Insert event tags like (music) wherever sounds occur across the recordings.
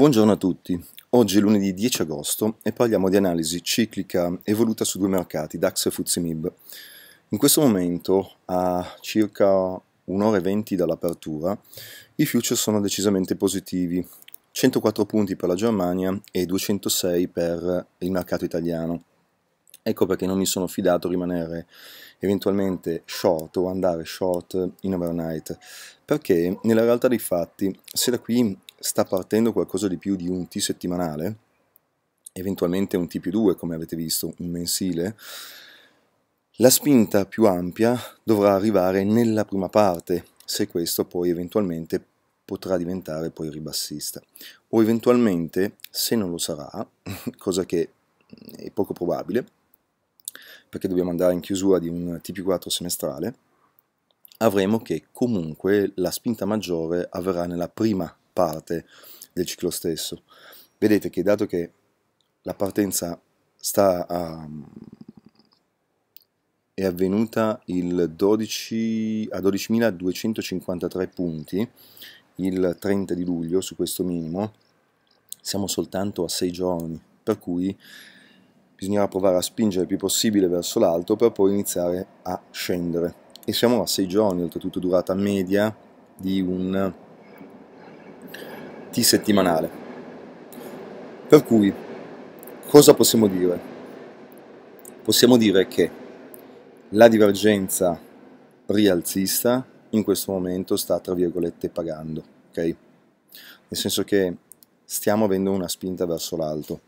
Buongiorno a tutti. Oggi è lunedì 10 agosto e parliamo di analisi ciclica evoluta su due mercati, DAX e FTSE In questo momento, a circa un'ora e venti dall'apertura, i futures sono decisamente positivi, 104 punti per la Germania e 206 per il mercato italiano. Ecco perché non mi sono fidato rimanere eventualmente short o andare short in overnight, perché nella realtà dei fatti, se da qui sta partendo qualcosa di più di un T settimanale, eventualmente un T più 2 come avete visto, un mensile, la spinta più ampia dovrà arrivare nella prima parte, se questo poi eventualmente potrà diventare poi ribassista. O eventualmente, se non lo sarà, (laughs) cosa che è poco probabile, perché dobbiamo andare in chiusura di un T più 4 semestrale, avremo che comunque la spinta maggiore avverrà nella prima parte del ciclo stesso. Vedete che dato che la partenza sta a, è avvenuta 12, a 12.253 punti il 30 di luglio su questo minimo, siamo soltanto a 6 giorni, per cui bisognerà provare a spingere il più possibile verso l'alto per poi iniziare a scendere. E siamo a 6 giorni, oltretutto durata media di un T settimanale. Per cui, cosa possiamo dire? Possiamo dire che la divergenza rialzista in questo momento sta, tra virgolette, pagando, ok? Nel senso che stiamo avendo una spinta verso l'alto.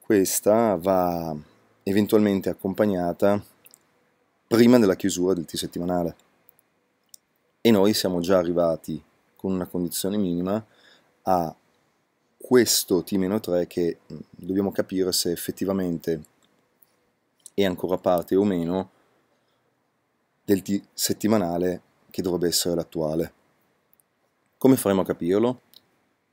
Questa va eventualmente accompagnata prima della chiusura del T settimanale. E noi siamo già arrivati con una condizione minima a questo T-3 che mm, dobbiamo capire se effettivamente è ancora parte o meno del T settimanale che dovrebbe essere l'attuale. Come faremo a capirlo?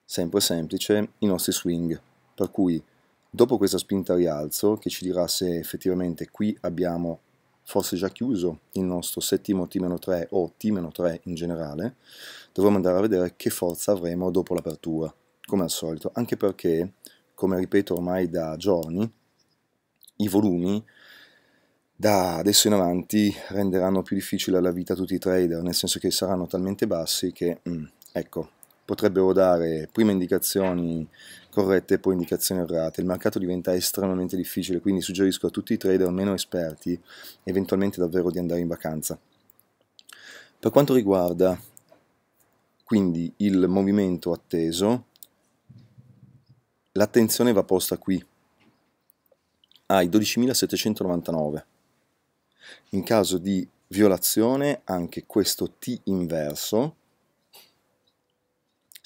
Sempre semplice, i nostri swing, per cui dopo questa spinta rialzo che ci dirà se effettivamente qui abbiamo forse già chiuso il nostro settimo T-3 o T-3 in generale, dovremmo andare a vedere che forza avremo dopo l'apertura, come al solito, anche perché, come ripeto ormai da giorni, i volumi da adesso in avanti renderanno più difficile la vita a tutti i trader, nel senso che saranno talmente bassi che, mm, ecco, potrebbero dare prima indicazioni corrette e poi indicazioni errate. Il mercato diventa estremamente difficile, quindi suggerisco a tutti i trader meno esperti eventualmente davvero di andare in vacanza. Per quanto riguarda quindi il movimento atteso, l'attenzione va posta qui, ai 12.799. In caso di violazione anche questo T inverso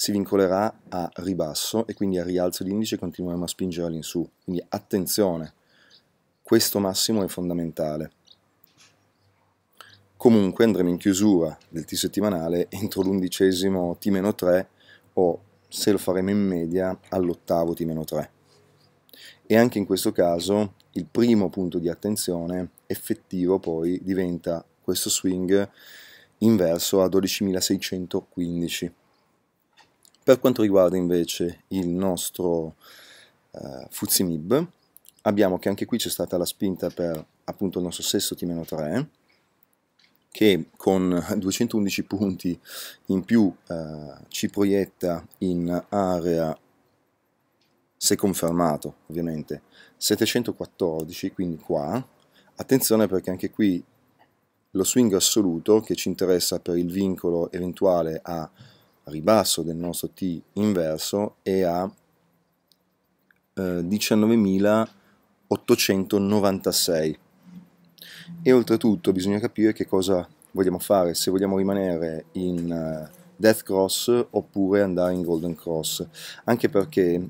si vincolerà a ribasso e quindi a rialzo di indice continuiamo a spingere all'insù. Quindi attenzione, questo massimo è fondamentale. Comunque andremo in chiusura del T settimanale entro l'undicesimo T-3 o se lo faremo in media all'ottavo T-3. E anche in questo caso il primo punto di attenzione effettivo poi diventa questo swing inverso a 12.615. Per quanto riguarda invece il nostro eh, Fuzimib, abbiamo che anche qui c'è stata la spinta per appunto il nostro sesto T-3, che con 211 (laughs) punti in più eh, ci proietta in area, se confermato ovviamente, 714, quindi qua. Attenzione perché anche qui lo swing assoluto che ci interessa per il vincolo eventuale a ribasso del nostro T inverso è a eh, 19.896 e oltretutto bisogna capire che cosa vogliamo fare, se vogliamo rimanere in uh, Death Cross oppure andare in Golden Cross, anche perché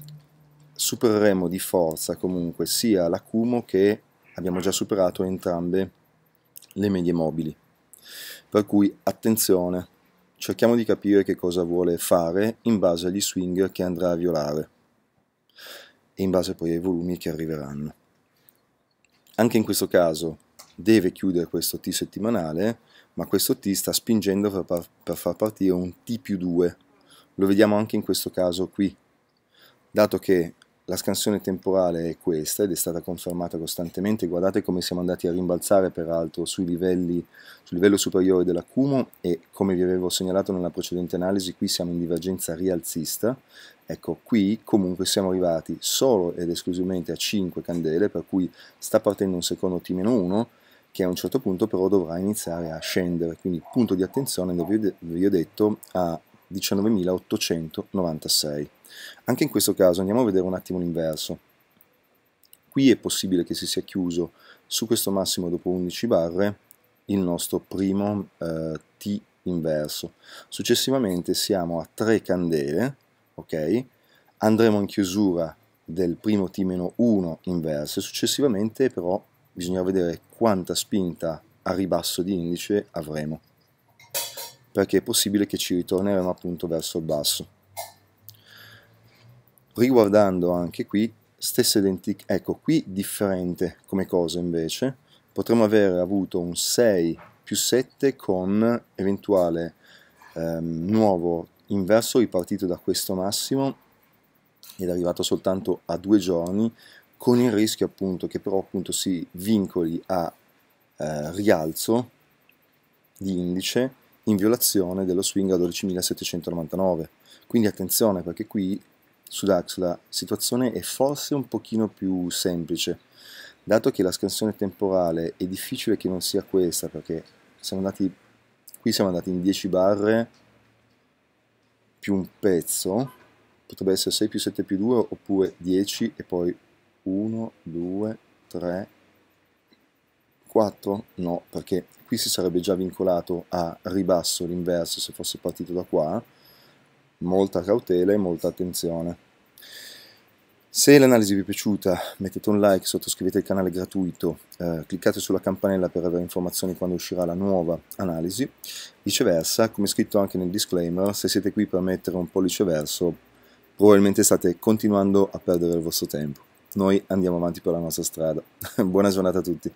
supereremo di forza comunque sia l'accumo che abbiamo già superato entrambe le medie mobili. Per cui attenzione, cerchiamo di capire che cosa vuole fare in base agli swing che andrà a violare e in base poi ai volumi che arriveranno. Anche in questo caso deve chiudere questo T settimanale, ma questo T sta spingendo per, par per far partire un T più 2. Lo vediamo anche in questo caso qui. Dato che la scansione temporale è questa ed è stata confermata costantemente, guardate come siamo andati a rimbalzare peraltro sui livelli, sul livello superiore dell'accumo e come vi avevo segnalato nella precedente analisi qui siamo in divergenza rialzista, ecco qui comunque siamo arrivati solo ed esclusivamente a 5 candele per cui sta partendo un secondo T-1 che a un certo punto però dovrà iniziare a scendere, quindi punto di attenzione, vi ho detto, a 19.896. Anche in questo caso andiamo a vedere un attimo l'inverso. Qui è possibile che si sia chiuso su questo massimo dopo 11 barre il nostro primo eh, T inverso. Successivamente siamo a 3 candele, ok? Andremo in chiusura del primo T-1 inverso successivamente però bisogna vedere quanta spinta a ribasso di indice avremo perché è possibile che ci ritorneremo appunto verso il basso riguardando anche qui stessa identica ecco qui differente come cosa invece potremmo avere avuto un 6 più 7 con eventuale ehm, nuovo inverso ripartito da questo massimo ed arrivato soltanto a due giorni con il rischio appunto che però appunto si vincoli a eh, rialzo di indice in violazione dello swing a 12.799 quindi attenzione perché qui Sudax la situazione è forse un pochino più semplice, dato che la scansione temporale è difficile che non sia questa, perché siamo andati, qui siamo andati in 10 barre più un pezzo, potrebbe essere 6 più 7 più 2 oppure 10 e poi 1, 2, 3, 4? No, perché qui si sarebbe già vincolato a ribasso l'inverso se fosse partito da qua, molta cautela e molta attenzione. Se l'analisi vi è piaciuta mettete un like, sottoscrivete il canale gratuito, eh, cliccate sulla campanella per avere informazioni quando uscirà la nuova analisi. Viceversa, come scritto anche nel disclaimer, se siete qui per mettere un pollice verso, probabilmente state continuando a perdere il vostro tempo. Noi andiamo avanti per la nostra strada. (laughs) Buona giornata a tutti.